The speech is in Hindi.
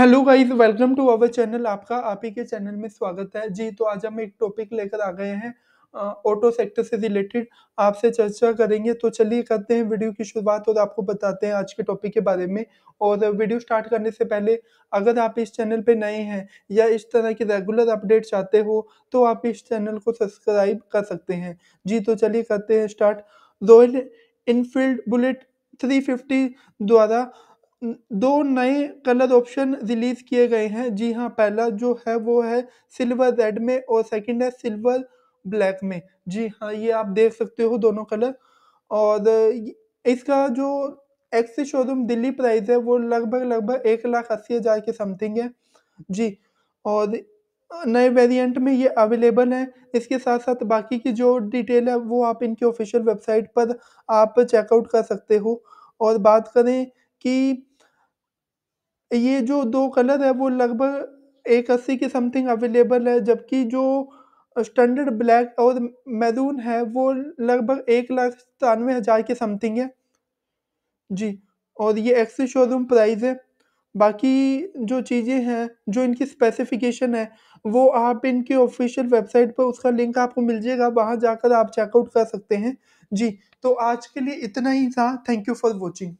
hello guys welcome to our channel आपका आप ही के चैनल में स्वागत है जी तो आज हम एक टॉपिक लेकर आ गए हैं ऑटो सेक्टर से रिलेटेड आपसे चर्चा करेंगे तो चलिए करते हैं वीडियो की शुरुआत और आपको बताते हैं आज के टॉपिक के बारे में और वीडियो स्टार्ट करने से पहले अगर आप इस चैनल पर नए हैं या इस तरह की रेगुलर अपडेट चाहते हो तो आप इस चैनल को सब्सक्राइब कर सकते हैं जी तो चलिए करते हैं start Royal Enfield Bullet three द्वारा दो नए कलर ऑप्शन रिलीज़ किए गए हैं जी हाँ पहला जो है वो है सिल्वर रेड में और सेकंड है सिल्वर ब्लैक में जी हाँ ये आप देख सकते हो दोनों कलर और इसका जो एक्स शोरूम दिल्ली प्राइस है वो लगभग लगभग एक लाख अस्सी हज़ार के समथिंग है जी और नए वेरिएंट में ये अवेलेबल है इसके साथ साथ बाकी की जो डिटेल है वो आप इनकी ऑफिशियल वेबसाइट पर आप चेकआउट कर सकते हो और बात करें कि ये जो दो कलर है वो लगभग एक अस्सी के समथिंग अवेलेबल है जबकि जो स्टैंडर्ड ब्लैक और मैदून है वो लगभग एक लाख सतानवे हज़ार के समथिंग है जी और ये एक्सी शोरूम प्राइस है बाकी जो चीज़ें हैं जो इनकी स्पेसिफिकेशन है वो आप इनके ऑफिशियल वेबसाइट पर उसका लिंक आपको मिल जाएगा वहाँ जाकर आप चेकआउट कर सकते हैं जी तो आज के लिए इतना ही था थैंक यू फॉर वॉचिंग